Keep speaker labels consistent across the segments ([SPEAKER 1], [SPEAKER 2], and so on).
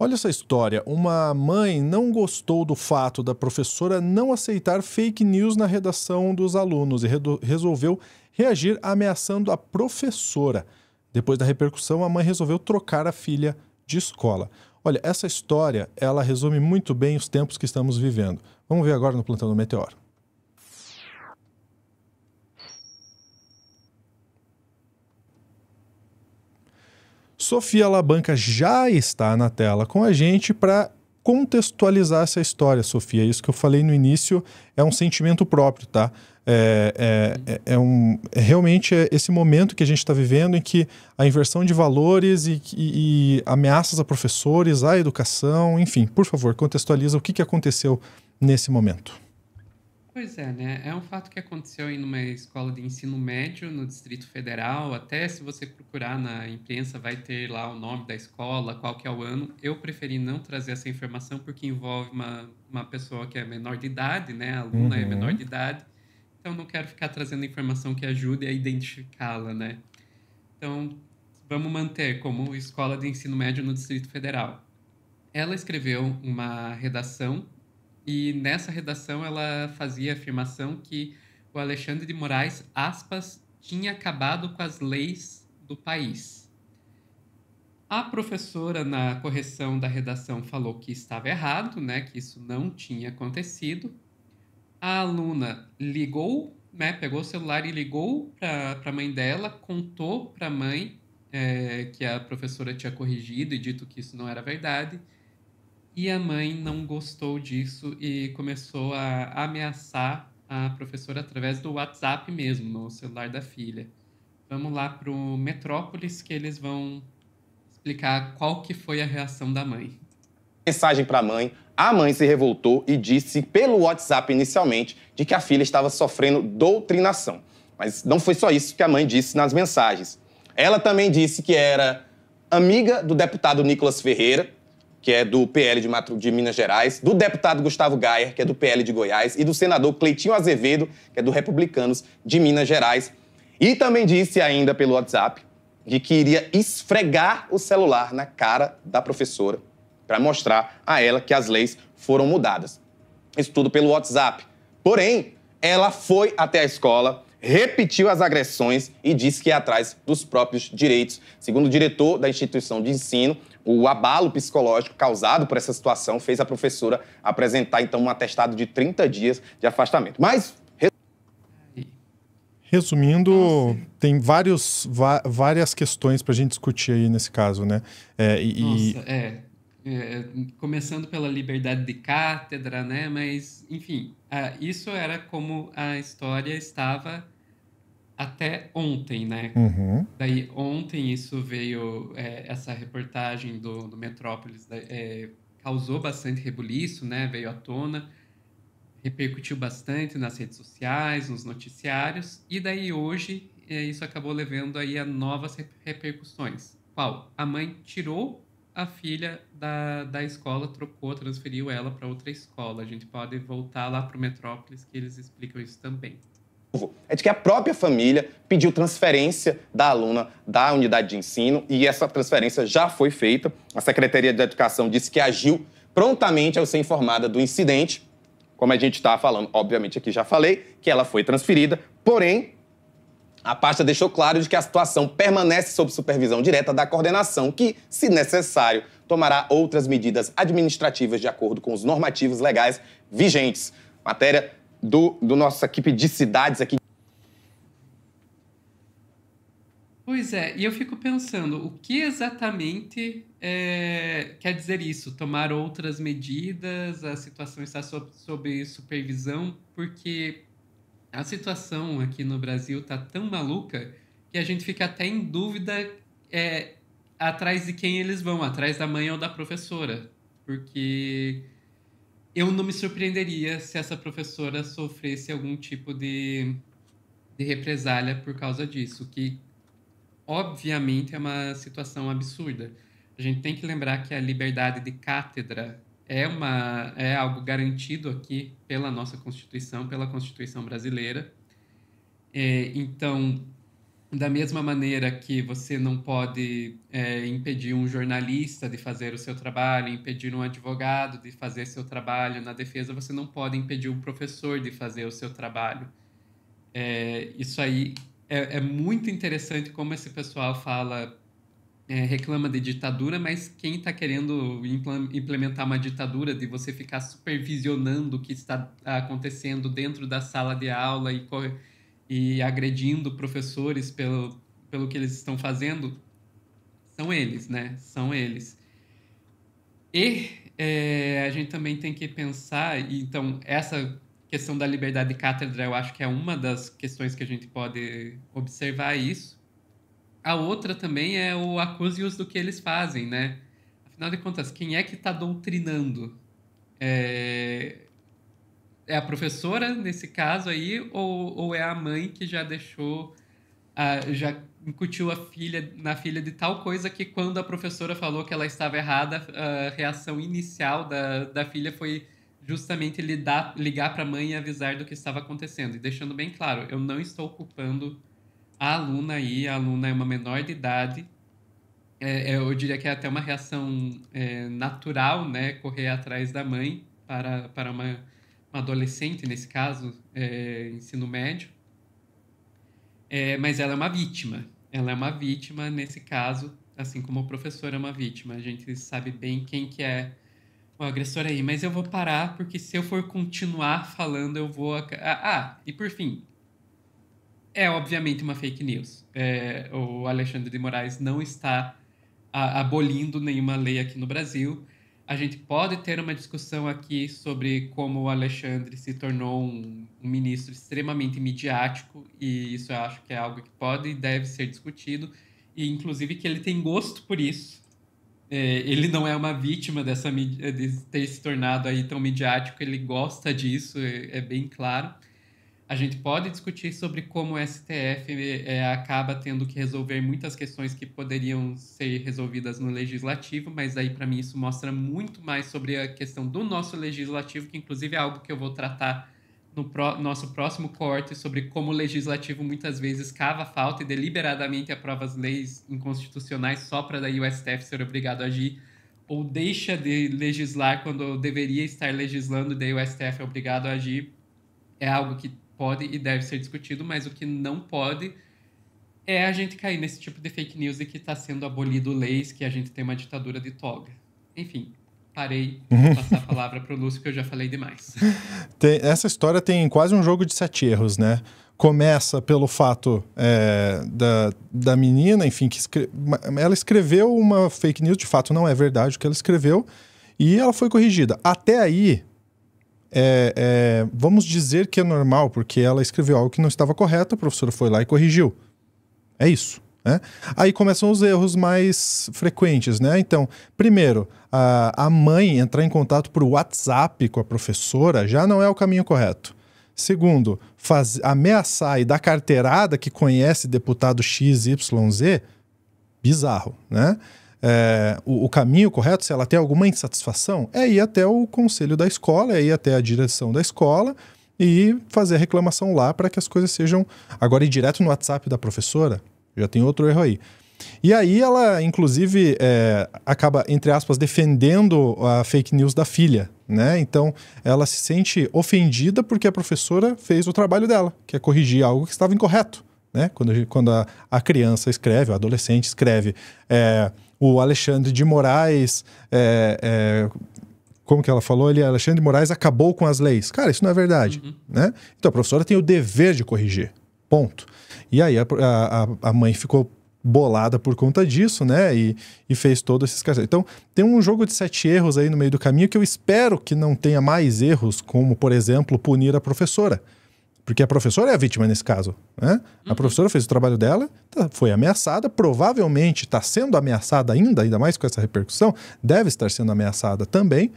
[SPEAKER 1] Olha essa história. Uma mãe não gostou do fato da professora não aceitar fake news na redação dos alunos e resolveu reagir ameaçando a professora. Depois da repercussão, a mãe resolveu trocar a filha de escola. Olha, essa história, ela resume muito bem os tempos que estamos vivendo. Vamos ver agora no Plantão do Meteoro. Sofia Labanca já está na tela com a gente para contextualizar essa história, Sofia. Isso que eu falei no início é um sentimento próprio, tá? É, é, é, é um, é realmente é esse momento que a gente está vivendo em que a inversão de valores e, e, e, ameaças a professores, à educação, enfim, por favor, contextualiza o que, que aconteceu nesse momento.
[SPEAKER 2] Pois é, né? É um fato que aconteceu em uma escola de ensino médio no Distrito Federal. Até se você procurar na imprensa, vai ter lá o nome da escola, qual que é o ano. Eu preferi não trazer essa informação porque envolve uma, uma pessoa que é menor de idade, né? A aluna uhum. é menor uhum. de idade. Então não quero ficar trazendo informação que ajude a identificá-la, né? Então vamos manter como escola de ensino médio no Distrito Federal. Ela escreveu uma redação e nessa redação ela fazia a afirmação que o Alexandre de Moraes, aspas, tinha acabado com as leis do país. A professora na correção da redação falou que estava errado, né, que isso não tinha acontecido. A aluna ligou, né, pegou o celular e ligou para a mãe dela, contou para a mãe é, que a professora tinha corrigido e dito que isso não era verdade. E a mãe não gostou disso e começou a ameaçar a professora através do WhatsApp mesmo, no celular da filha. Vamos lá para o Metrópolis que eles vão explicar qual que foi a reação da mãe.
[SPEAKER 3] Mensagem para a mãe. A mãe se revoltou e disse pelo WhatsApp inicialmente de que a filha estava sofrendo doutrinação. Mas não foi só isso que a mãe disse nas mensagens. Ela também disse que era amiga do deputado Nicolas Ferreira que é do PL de, Matru, de Minas Gerais, do deputado Gustavo Gaia que é do PL de Goiás, e do senador Cleitinho Azevedo, que é do Republicanos de Minas Gerais. E também disse ainda pelo WhatsApp de que iria esfregar o celular na cara da professora para mostrar a ela que as leis foram mudadas. Isso tudo pelo WhatsApp. Porém, ela foi até a escola, repetiu as agressões e disse que é atrás dos próprios direitos. Segundo o diretor da instituição de ensino, o abalo psicológico causado por essa situação fez a professora apresentar então um atestado de 30 dias de afastamento. Mas
[SPEAKER 1] Resumindo, ah, tem vários, várias questões para a gente discutir aí nesse caso, né? É, e,
[SPEAKER 2] Nossa, é. É, é, começando pela liberdade de cátedra, né? Mas, enfim, isso era como a história estava até ontem, né? Uhum. Daí ontem isso veio, é, essa reportagem do, do Metrópolis é, causou bastante rebuliço, né? Veio à tona, repercutiu bastante nas redes sociais, nos noticiários, e daí hoje é, isso acabou levando aí a novas repercussões. Qual? A mãe tirou a filha da, da escola trocou, transferiu ela para outra escola. A gente pode voltar lá para o Metrópolis, que eles explicam isso também.
[SPEAKER 3] É de que a própria família pediu transferência da aluna da unidade de ensino e essa transferência já foi feita. A Secretaria de Educação disse que agiu prontamente ao ser informada do incidente. Como a gente está falando, obviamente aqui já falei, que ela foi transferida, porém a pasta deixou claro de que a situação permanece sob supervisão direta da coordenação, que, se necessário, tomará outras medidas administrativas de acordo com os normativos legais vigentes. Matéria do, do nossa equipe de cidades aqui.
[SPEAKER 2] Pois é, e eu fico pensando, o que exatamente é, quer dizer isso? Tomar outras medidas, a situação está sob, sob supervisão, porque a situação aqui no Brasil tá tão maluca que a gente fica até em dúvida é, atrás de quem eles vão, atrás da mãe ou da professora. Porque eu não me surpreenderia se essa professora sofresse algum tipo de, de represália por causa disso, que obviamente é uma situação absurda. A gente tem que lembrar que a liberdade de cátedra é, uma, é algo garantido aqui pela nossa Constituição, pela Constituição brasileira. É, então, da mesma maneira que você não pode é, impedir um jornalista de fazer o seu trabalho, impedir um advogado de fazer seu trabalho na defesa, você não pode impedir um professor de fazer o seu trabalho. É, isso aí é, é muito interessante como esse pessoal fala é, reclama de ditadura, mas quem está querendo implementar uma ditadura de você ficar supervisionando o que está acontecendo dentro da sala de aula e, e agredindo professores pelo, pelo que eles estão fazendo, são eles, né? São eles. E é, a gente também tem que pensar, então, essa questão da liberdade de cátedra, eu acho que é uma das questões que a gente pode observar isso a outra também é o acuse-os do que eles fazem, né? Afinal de contas, quem é que está doutrinando? É... é... a professora, nesse caso aí, ou, ou é a mãe que já deixou, a, já incutiu a filha na filha de tal coisa que quando a professora falou que ela estava errada, a reação inicial da, da filha foi justamente lidar, ligar para a mãe e avisar do que estava acontecendo. E deixando bem claro, eu não estou culpando a aluna aí, a aluna é uma menor de idade, é, é, eu diria que é até uma reação é, natural, né, correr atrás da mãe para, para uma, uma adolescente, nesse caso, é, ensino médio. É, mas ela é uma vítima, ela é uma vítima nesse caso, assim como o professor é uma vítima. A gente sabe bem quem que é o agressor aí, mas eu vou parar porque se eu for continuar falando, eu vou... Ah, ah, e por fim, é obviamente uma fake news. É, o Alexandre de Moraes não está a, abolindo nenhuma lei aqui no Brasil. A gente pode ter uma discussão aqui sobre como o Alexandre se tornou um, um ministro extremamente midiático, e isso eu acho que é algo que pode e deve ser discutido, e inclusive que ele tem gosto por isso. É, ele não é uma vítima dessa de ter se tornado aí tão midiático, ele gosta disso, é, é bem claro a gente pode discutir sobre como o STF é, eh, eh, acaba tendo que resolver muitas questões que poderiam ser resolvidas no legislativo, mas aí para mim isso mostra muito mais sobre a questão do nosso legislativo, que inclusive é algo que eu vou tratar no pro, nosso próximo corte sobre como o legislativo muitas vezes cava falta e deliberadamente aprova as leis inconstitucionais só para daí o STF ser obrigado a agir ou deixa de legislar quando deveria estar legislando e daí o STF é obrigado a agir. É algo que pode e deve ser discutido, mas o que não pode é a gente cair nesse tipo de fake news e que está sendo abolido leis, que a gente tem uma ditadura de toga. Enfim, parei, vou uhum. passar a palavra para o Lúcio, que eu já falei demais.
[SPEAKER 1] Tem, essa história tem quase um jogo de sete erros, né? Começa pelo fato é, da, da menina, enfim, que escre... ela escreveu uma fake news, de fato não é verdade o que ela escreveu, e ela foi corrigida. Até aí, é, é, vamos dizer que é normal, porque ela escreveu algo que não estava correto, a professora foi lá e corrigiu. É isso. Né? Aí começam os erros mais frequentes, né? Então, primeiro, a, a mãe entrar em contato por WhatsApp com a professora já não é o caminho correto. Segundo, faz, ameaçar e dar carteirada que conhece deputado XYZ, bizarro, né? é, o, o, caminho correto, se ela tem alguma insatisfação, é ir até o conselho da escola, é ir até a direção da escola e fazer a reclamação lá para que as coisas sejam. Agora, ir direto no WhatsApp da professora, já tem outro erro aí. E aí ela, inclusive, é, acaba, entre aspas, defendendo a fake news da filha, né? Então ela se sente ofendida porque a professora fez o trabalho dela, que é corrigir algo que estava incorreto né? Quando, quando a, a criança escreve, o adolescente escreve, é, o Alexandre de Moraes, é, é, como que ela falou ali, Alexandre de Moraes acabou com as leis. Cara, isso não é verdade, uhum. né? Então a professora tem o dever de corrigir, ponto. E aí a, a, a mãe ficou bolada por conta disso, né? E, e fez todo esse casos. Então, tem um jogo de sete erros aí no meio do caminho que eu espero que não tenha mais erros, como, por exemplo, punir a professora. Porque a professora é a vítima nesse caso. Né? A uhum. professora fez o trabalho dela, tá, foi ameaçada, provavelmente está sendo ameaçada ainda, ainda mais com essa repercussão, deve estar sendo ameaçada também.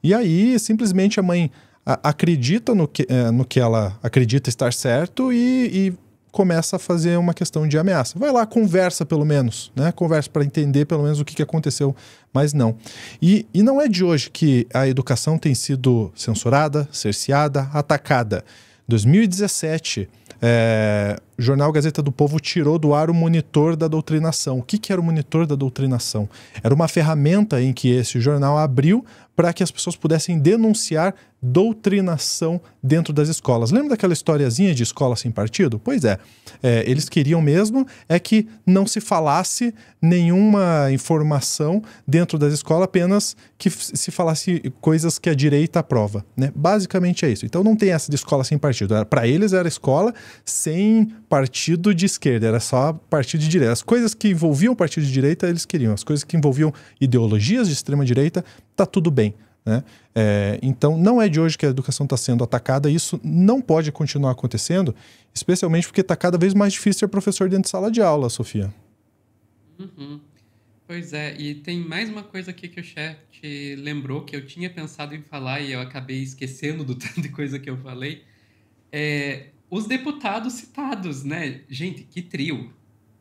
[SPEAKER 1] E aí, simplesmente, a mãe acredita no que, é, no que ela acredita estar certo e, e começa a fazer uma questão de ameaça. Vai lá, conversa pelo menos, né? Conversa para entender pelo menos o que, que aconteceu, mas não. E, e não é de hoje que a educação tem sido censurada, cerceada, atacada. 2017, é, Jornal Gazeta do Povo tirou do ar o monitor da doutrinação. O que, que era o monitor da doutrinação? Era uma ferramenta em que esse jornal abriu para que as pessoas pudessem denunciar doutrinação dentro das escolas. Lembra daquela historiazinha de escola sem partido? Pois é, é eles queriam mesmo é que não se falasse nenhuma informação dentro das escolas, apenas que se falasse coisas que a direita aprova. Né? Basicamente é isso. Então não tem essa de escola sem partido. Para eles era escola sem partido de esquerda, era só partido de direita. As coisas que envolviam o partido de direita, eles queriam. As coisas que envolviam ideologias de extrema direita, tá tudo bem. Né? É, então, não é de hoje que a educação está sendo atacada, isso não pode continuar acontecendo, especialmente porque está cada vez mais difícil ser professor dentro de sala de aula, Sofia.
[SPEAKER 2] Uhum. Pois é, e tem mais uma coisa aqui que o chat lembrou que eu tinha pensado em falar e eu acabei esquecendo do tanto de coisa que eu falei. É, os deputados citados, né? Gente, que trio.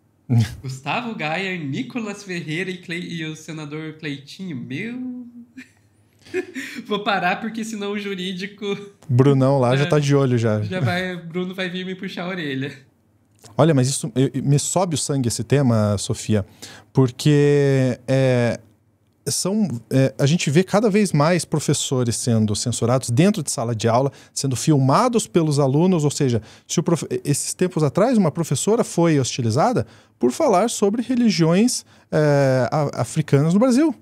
[SPEAKER 2] Gustavo Gaia, Nicolas Ferreira e, Cle... e o senador Cleitinho. Meu. Vou parar porque senão o jurídico.
[SPEAKER 1] Brunão lá já, já é, tá de olho já. Já
[SPEAKER 2] vai, Bruno vai vir me puxar a orelha.
[SPEAKER 1] Olha, mas isso eu, me sobe o sangue esse tema, Sofia, porque é, são é, a gente vê cada vez mais professores sendo censurados dentro de sala de aula, sendo filmados pelos alunos, ou seja, se prof... esses tempos atrás uma professora foi hostilizada por falar sobre religiões é, africanas no Brasil.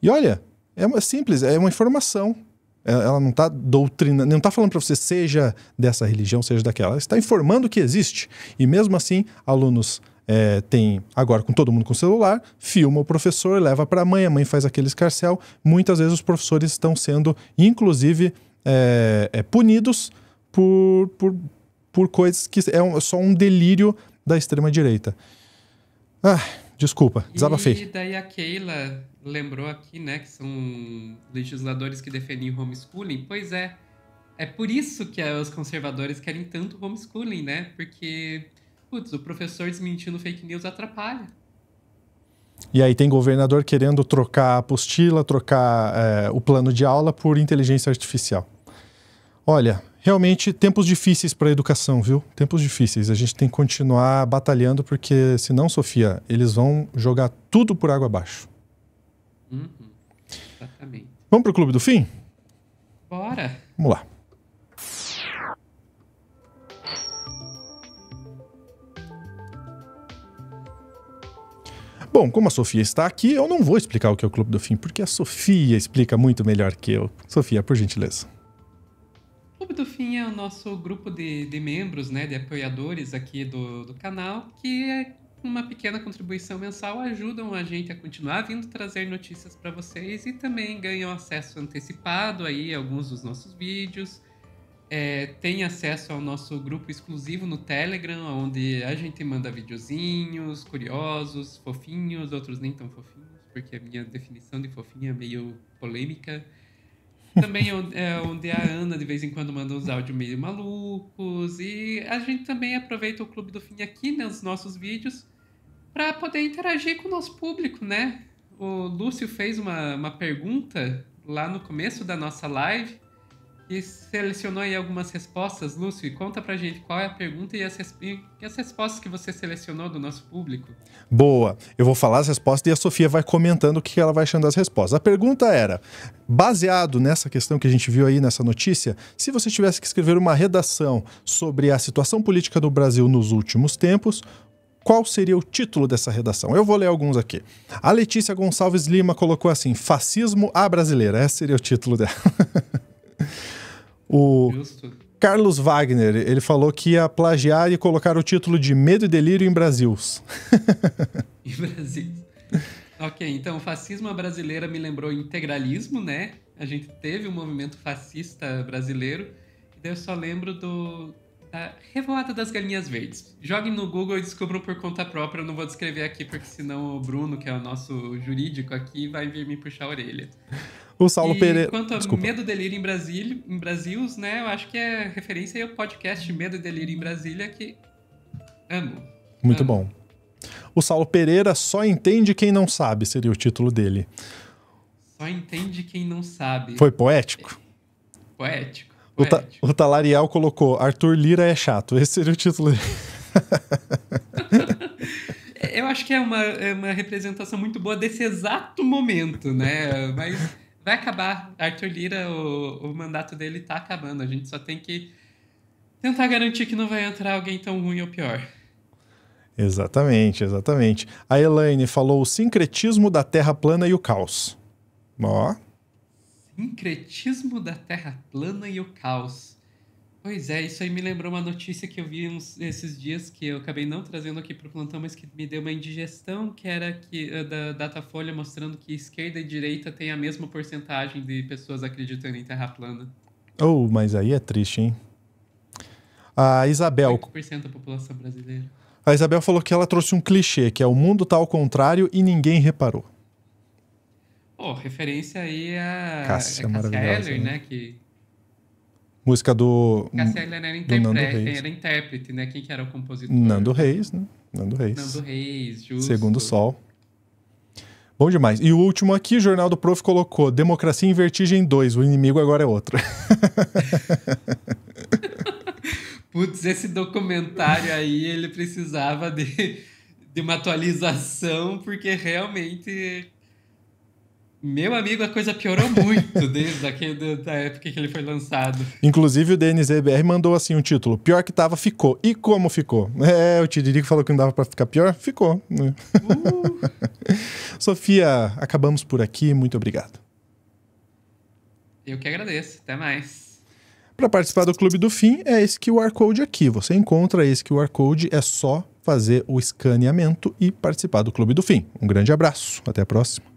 [SPEAKER 1] E olha, é simples, é uma informação. É, ela não está doutrinando, não está falando para você seja dessa religião, seja daquela. Ela está informando que existe. E mesmo assim, alunos é, tem agora com todo mundo com celular, filma o professor, leva para a mãe, a mãe faz aquele escarcel. Muitas vezes os professores estão sendo, inclusive, é, é, punidos por, por, por coisas que é um, só um delírio da extrema-direita. Ah, desculpa, desabafei. E
[SPEAKER 2] daí a Keila lembrou aqui, né, que são legisladores que defendem homeschooling. Pois é, é por isso que os conservadores querem tanto homeschooling, né? Porque putz, o professor desmentindo fake news atrapalha.
[SPEAKER 1] E aí tem governador querendo trocar a apostila, trocar é, o plano de aula por inteligência artificial. Olha, realmente tempos difíceis para a educação, viu? Tempos difíceis. A gente tem que continuar batalhando, porque senão, Sofia, eles vão jogar tudo por água abaixo.
[SPEAKER 2] Uhum. Exatamente.
[SPEAKER 1] Vamos para o Clube do Fim? Bora! Vamos lá. Bom, como a Sofia está aqui, eu não vou explicar o que é o Clube do Fim, porque a Sofia explica muito melhor que eu. Sofia, por gentileza.
[SPEAKER 2] O Clube do Fim é o nosso grupo de, de membros, né, de apoiadores aqui do, do canal, que com é uma pequena contribuição mensal ajudam a gente a continuar vindo trazer notícias para vocês e também ganham acesso antecipado aí a alguns dos nossos vídeos é, tem acesso ao nosso grupo exclusivo no Telegram, onde a gente manda videozinhos, curiosos, fofinhos, outros nem tão fofinhos, porque a minha definição de fofinha é meio polêmica. Também é, é onde a Ana de vez em quando manda uns áudios meio malucos. E a gente também aproveita o Clube do Fim aqui nos né, nossos vídeos para poder interagir com o nosso público, né? O Lúcio fez uma, uma pergunta lá no começo da nossa live e selecionou aí algumas respostas. Lúcio, E conta pra gente qual é a pergunta e as, e as, respostas que você selecionou do nosso público.
[SPEAKER 1] Boa. Eu vou falar as respostas e a Sofia vai comentando o que ela vai achando das respostas. A pergunta era: baseado nessa questão que a gente viu aí nessa notícia, se você tivesse que escrever uma redação sobre a situação política do Brasil nos últimos tempos, qual seria o título dessa redação. Eu vou ler alguns aqui. A Letícia Gonçalves Lima colocou assim: Fascismo à Brasileira. Esse seria o título dela. o Justo. Carlos Wagner, ele falou que ia plagiar e colocar o título de Medo e Delírio em Brasil.
[SPEAKER 2] em Brasil. Ok, então, fascismo brasileira me lembrou integralismo, né? A gente teve um movimento fascista brasileiro. E daí eu só lembro do, Uh, ah, Revolta das Galinhas Verdes. Joguem no Google e descubram por conta própria. Eu não vou descrever aqui, porque senão o Bruno, que é o nosso jurídico aqui, vai vir me puxar a orelha.
[SPEAKER 1] O Saulo Pereira. Quanto a Desculpa.
[SPEAKER 2] Medo e Delírio em Brasil, em Brasils, né? Eu acho que é referência ao podcast Medo e Delírio em Brasília, que amo.
[SPEAKER 1] Muito amo. bom. O Saulo Pereira só entende quem não sabe, seria o título dele.
[SPEAKER 2] Só entende quem não sabe. Foi
[SPEAKER 1] poético?
[SPEAKER 2] É... Poético.
[SPEAKER 1] O, ta, o colocou: Arthur Lira é chato. Esse seria o título dele.
[SPEAKER 2] Eu acho que é uma, é uma representação muito boa desse exato momento, né? Mas vai acabar. Arthur Lira, o, o mandato dele tá acabando. A gente só tem que tentar garantir que não vai entrar alguém tão ruim ou pior.
[SPEAKER 1] Exatamente, exatamente. A Elaine falou o sincretismo da Terra plana e o caos. Ó,
[SPEAKER 2] Sincretismo da Terra plana e o caos. Pois é, isso aí me lembrou uma notícia que eu vi uns, esses dias que eu acabei não trazendo aqui para o plantão, mas que me deu uma indigestão, que era que eh, da Datafolha mostrando que esquerda e direita têm a mesma porcentagem de pessoas acreditando em Terra plana.
[SPEAKER 1] Oh, mas aí é triste, hein? A Isabel.
[SPEAKER 2] 5% da população brasileira.
[SPEAKER 1] A Isabel falou que ela trouxe um clichê, que é o mundo tá ao contrário e ninguém reparou.
[SPEAKER 2] Pô, referência aí é a Cássia, a é Cássia né? né? Que...
[SPEAKER 1] Música do. Cássia Heller era intérprete, era
[SPEAKER 2] intérprete, né? Quem que era o compositor? Nando Reis, né? Nando Reis. Nando Reis, justo. Segundo
[SPEAKER 1] Sol. Bom demais. E o último aqui, o Jornal do Prof colocou: Democracia em Vertigem 2, o inimigo agora é outro.
[SPEAKER 2] Putz, esse documentário aí, ele precisava de, de uma atualização, porque realmente meu amigo, a coisa piorou muito desde aquele, da época que ele foi lançado.
[SPEAKER 1] Inclusive, o DNZBR mandou assim um título: Pior que tava, ficou. E como ficou? É, o Tidirico falou que não dava para ficar pior, ficou. Né? Uh. Sofia, acabamos por aqui. Muito obrigado.
[SPEAKER 2] Eu que agradeço. Até mais.
[SPEAKER 1] Para participar do Clube do Fim, é esse QR Code aqui. Você encontra esse QR Code, é só fazer o escaneamento e participar do Clube do Fim. Um grande abraço, até a próxima.